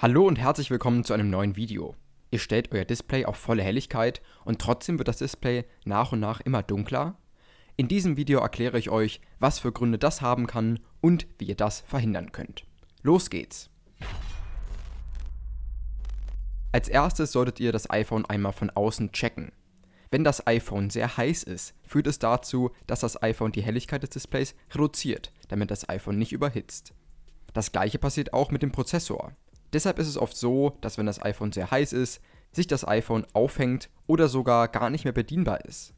Hallo und herzlich willkommen zu einem neuen Video. Ihr stellt euer Display auf volle Helligkeit und trotzdem wird das Display nach und nach immer dunkler. In diesem Video erkläre ich euch, was für Gründe das haben kann und wie ihr das verhindern könnt. Los geht's! Als erstes solltet ihr das iPhone einmal von außen checken. Wenn das iPhone sehr heiß ist, führt es dazu, dass das iPhone die Helligkeit des Displays reduziert, damit das iPhone nicht überhitzt. Das gleiche passiert auch mit dem Prozessor. Deshalb ist es oft so, dass wenn das iPhone sehr heiß ist, sich das iPhone aufhängt oder sogar gar nicht mehr bedienbar ist.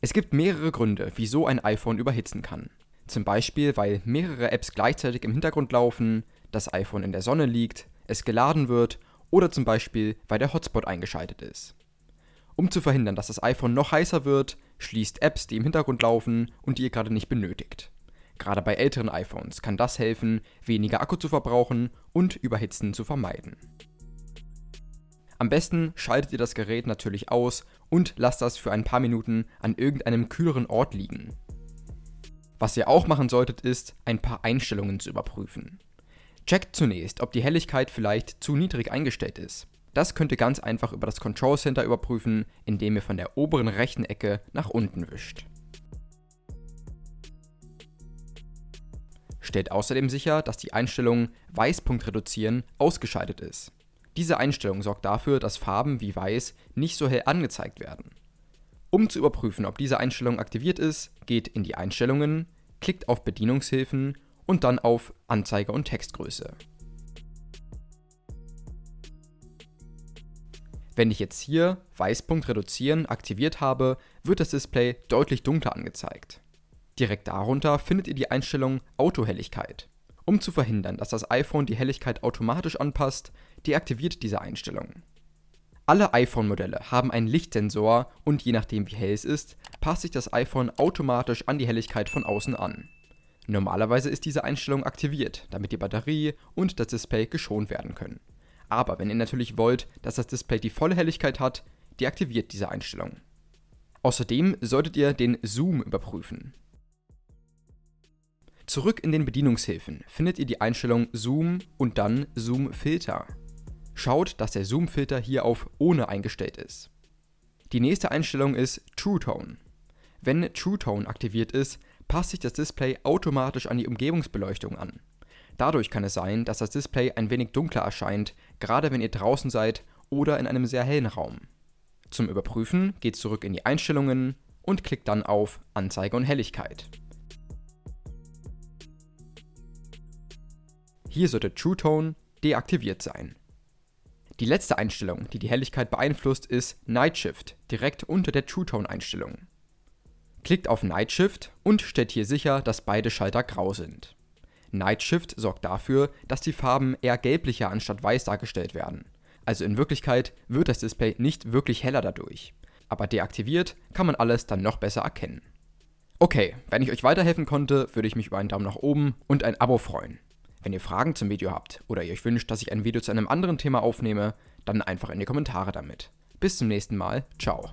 Es gibt mehrere Gründe, wieso ein iPhone überhitzen kann. Zum Beispiel, weil mehrere Apps gleichzeitig im Hintergrund laufen, das iPhone in der Sonne liegt, es geladen wird oder zum Beispiel, weil der Hotspot eingeschaltet ist. Um zu verhindern, dass das iPhone noch heißer wird, schließt Apps, die im Hintergrund laufen und die ihr gerade nicht benötigt. Gerade bei älteren iPhones kann das helfen, weniger Akku zu verbrauchen und Überhitzen zu vermeiden. Am besten schaltet ihr das Gerät natürlich aus und lasst das für ein paar Minuten an irgendeinem kühleren Ort liegen. Was ihr auch machen solltet, ist, ein paar Einstellungen zu überprüfen. Checkt zunächst, ob die Helligkeit vielleicht zu niedrig eingestellt ist. Das könnt ihr ganz einfach über das Control Center überprüfen, indem ihr von der oberen rechten Ecke nach unten wischt. stellt außerdem sicher, dass die Einstellung Weißpunkt reduzieren ausgeschaltet ist. Diese Einstellung sorgt dafür, dass Farben wie Weiß nicht so hell angezeigt werden. Um zu überprüfen, ob diese Einstellung aktiviert ist, geht in die Einstellungen, klickt auf Bedienungshilfen und dann auf Anzeige und Textgröße. Wenn ich jetzt hier Weißpunkt reduzieren aktiviert habe, wird das Display deutlich dunkler angezeigt. Direkt darunter findet ihr die Einstellung Autohelligkeit. Um zu verhindern, dass das iPhone die Helligkeit automatisch anpasst, deaktiviert diese Einstellung. Alle iPhone-Modelle haben einen Lichtsensor und je nachdem wie hell es ist, passt sich das iPhone automatisch an die Helligkeit von außen an. Normalerweise ist diese Einstellung aktiviert, damit die Batterie und das Display geschont werden können. Aber wenn ihr natürlich wollt, dass das Display die volle Helligkeit hat, deaktiviert diese Einstellung. Außerdem solltet ihr den Zoom überprüfen. Zurück in den Bedienungshilfen findet ihr die Einstellung Zoom und dann Zoom Filter. Schaut, dass der Zoom Filter hier auf Ohne eingestellt ist. Die nächste Einstellung ist True Tone. Wenn True Tone aktiviert ist, passt sich das Display automatisch an die Umgebungsbeleuchtung an. Dadurch kann es sein, dass das Display ein wenig dunkler erscheint, gerade wenn ihr draußen seid oder in einem sehr hellen Raum. Zum Überprüfen geht zurück in die Einstellungen und klickt dann auf Anzeige und Helligkeit. Hier sollte True Tone deaktiviert sein. Die letzte Einstellung, die die Helligkeit beeinflusst, ist Night Shift, direkt unter der True Tone Einstellung. Klickt auf Night Shift und stellt hier sicher, dass beide Schalter grau sind. Night Shift sorgt dafür, dass die Farben eher gelblicher anstatt weiß dargestellt werden. Also in Wirklichkeit wird das Display nicht wirklich heller dadurch. Aber deaktiviert kann man alles dann noch besser erkennen. Okay, wenn ich euch weiterhelfen konnte, würde ich mich über einen Daumen nach oben und ein Abo freuen. Wenn ihr Fragen zum Video habt oder ihr euch wünscht, dass ich ein Video zu einem anderen Thema aufnehme, dann einfach in die Kommentare damit. Bis zum nächsten Mal, ciao.